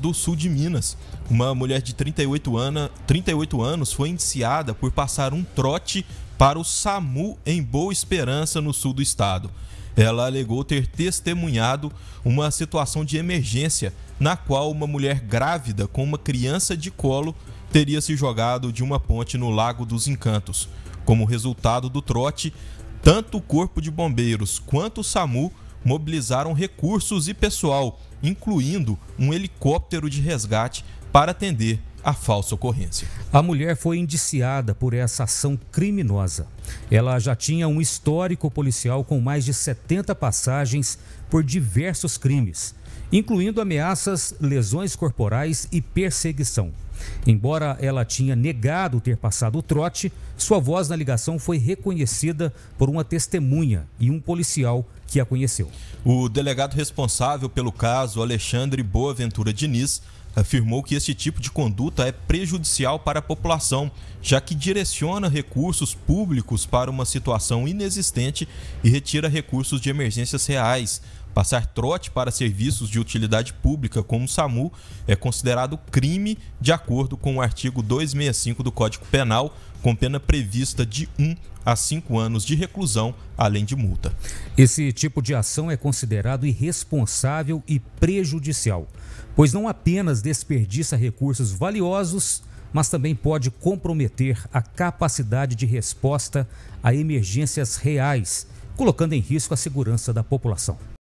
do sul de Minas. Uma mulher de 38, ana, 38 anos foi indiciada por passar um trote para o SAMU em Boa Esperança, no sul do estado. Ela alegou ter testemunhado uma situação de emergência na qual uma mulher grávida com uma criança de colo teria se jogado de uma ponte no Lago dos Encantos. Como resultado do trote, tanto o Corpo de Bombeiros quanto o SAMU mobilizaram recursos e pessoal, incluindo um helicóptero de resgate para atender a falsa ocorrência. A mulher foi indiciada por essa ação criminosa. Ela já tinha um histórico policial com mais de 70 passagens por diversos crimes, incluindo ameaças, lesões corporais e perseguição. Embora ela tinha negado ter passado o trote, sua voz na ligação foi reconhecida por uma testemunha e um policial que a conheceu. O delegado responsável pelo caso, Alexandre Boaventura Diniz, afirmou que este tipo de conduta é prejudicial para a população, já que direciona recursos públicos para uma situação inexistente e retira recursos de emergências reais, Passar trote para serviços de utilidade pública, como o SAMU, é considerado crime de acordo com o artigo 265 do Código Penal, com pena prevista de 1 a 5 anos de reclusão, além de multa. Esse tipo de ação é considerado irresponsável e prejudicial, pois não apenas desperdiça recursos valiosos, mas também pode comprometer a capacidade de resposta a emergências reais, colocando em risco a segurança da população.